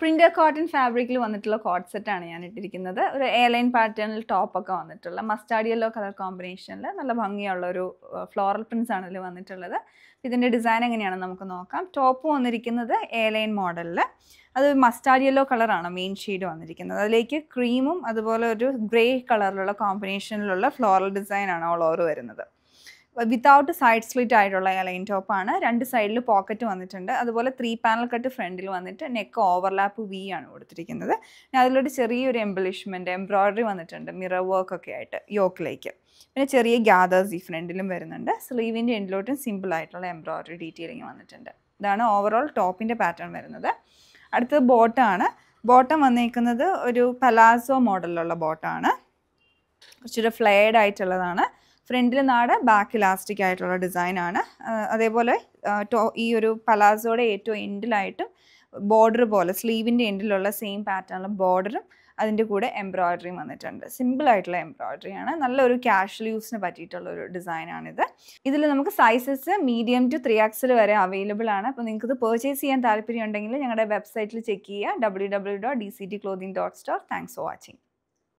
printer cotton ഫാബ്രിക്കിൽ വന്നിട്ടുള്ള coat സെറ്റാണ് ഞാൻ ഇട്ടിരിക്കുന്നത് ഒരു എയർലൈൻ പാറ്റേണിൽ ടോപ്പൊക്കെ വന്നിട്ടുള്ള മസ്റ്റാർഡ് യെല്ലോ കളർ കോമ്പിനേഷനിൽ നല്ല ഭംഗിയുള്ള ഒരു ഫ്ലോറൽ പ്രിൻസ് ആണ് ഇതിൽ വന്നിട്ടുള്ളത് ഇതിൻ്റെ ഡിസൈൻ എങ്ങനെയാണെന്ന് നമുക്ക് നോക്കാം ടോപ്പ് വന്നിരിക്കുന്നത് എയർലൈൻ മോഡലിൽ അത് മസ്റ്റാർഡ് യെല്ലോ കളറാണ് മെയിൻ ഷെയ്ഡ് വന്നിരിക്കുന്നത് അതിലേക്ക് ക്രീമും അതുപോലെ ഒരു ഗ്രേ കളറിലുള്ള കോമ്പിനേഷനിലുള്ള ഫ്ലോറൽ ഡിസൈനാണ് ഓൾ ഓവർ വരുന്നത് വിതൗട്ട് സൈഡ് സ്ലിറ്റ് ആയിട്ടുള്ള ലൈൻ ടോപ്പാണ് രണ്ട് സൈഡിൽ പോക്കറ്റ് വന്നിട്ടുണ്ട് അതുപോലെ ത്രീ പാനൽ കട്ട് ഫ്രണ്ടിൽ വന്നിട്ട് നെക്ക് ഓവർലാപ്പ് വി ആണ് കൊടുത്തിരിക്കുന്നത് അതിലൊരു ചെറിയൊരു എംബലിഷ്മെൻറ്റ് എംബ്രോയ്ഡറി വന്നിട്ടുണ്ട് മിറർ വർക്ക് ഒക്കെ ആയിട്ട് യോക്കിലേക്ക് പിന്നെ ചെറിയ ഗ്യാദേഴ്സ് ഈ ഫ്രണ്ടിലും വരുന്നുണ്ട് സ്ലീവിൻ്റെ എൻഡിലോട്ടും സിമ്പിൾ ആയിട്ടുള്ള എംബ്രോയ്ഡറി ഡീറ്റെയിലിംഗ് വന്നിട്ടുണ്ട് ഇതാണ് ഓവറോൾ ടോപ്പിൻ്റെ പാറ്റേൺ വരുന്നത് അടുത്തത് ബോട്ടമാണ് ബോട്ടം വന്നേക്കുന്നത് ഒരു പലാസോ മോഡലിലുള്ള ബോട്ടമാണ് കുറച്ചൊരു ഫ്ലെയർഡ് ആയിട്ടുള്ളതാണ് ഫ്രണ്ടിൽ നാട് ബാക്ക് ഇലാസ്റ്റിക് ആയിട്ടുള്ള ഡിസൈനാണ് അതേപോലെ ടോ ഈ ഒരു പലാസോയുടെ ഏറ്റവും എൻഡിലായിട്ടും ബോർഡർ പോലെ സ്ലീവിൻ്റെ എൻഡിലുള്ള സെയിം പാറ്റേണിലെ ബോർഡറും അതിൻ്റെ കൂടെ എംബ്രോയ്ഡറിയും വന്നിട്ടുണ്ട് സിമ്പിൾ ആയിട്ടുള്ള എംബ്രോയ്ഡറി ആണ് നല്ലൊരു ക്യാഷ്വൽ യൂസിന് പറ്റിയിട്ടുള്ള ഒരു ഡിസൈനാണിത് ഇതിൽ നമുക്ക് sizes medium to three XL വരെ അവൈലബിൾ ആണ് അപ്പോൾ നിങ്ങൾക്ക് ഇത് പർച്ചേസ് ചെയ്യാൻ താല്പര്യം ഉണ്ടെങ്കിൽ ഞങ്ങളുടെ വെബ്സൈറ്റിൽ ചെക്ക് ചെയ്യുക W W dot D C T clothing dot store thanks for watching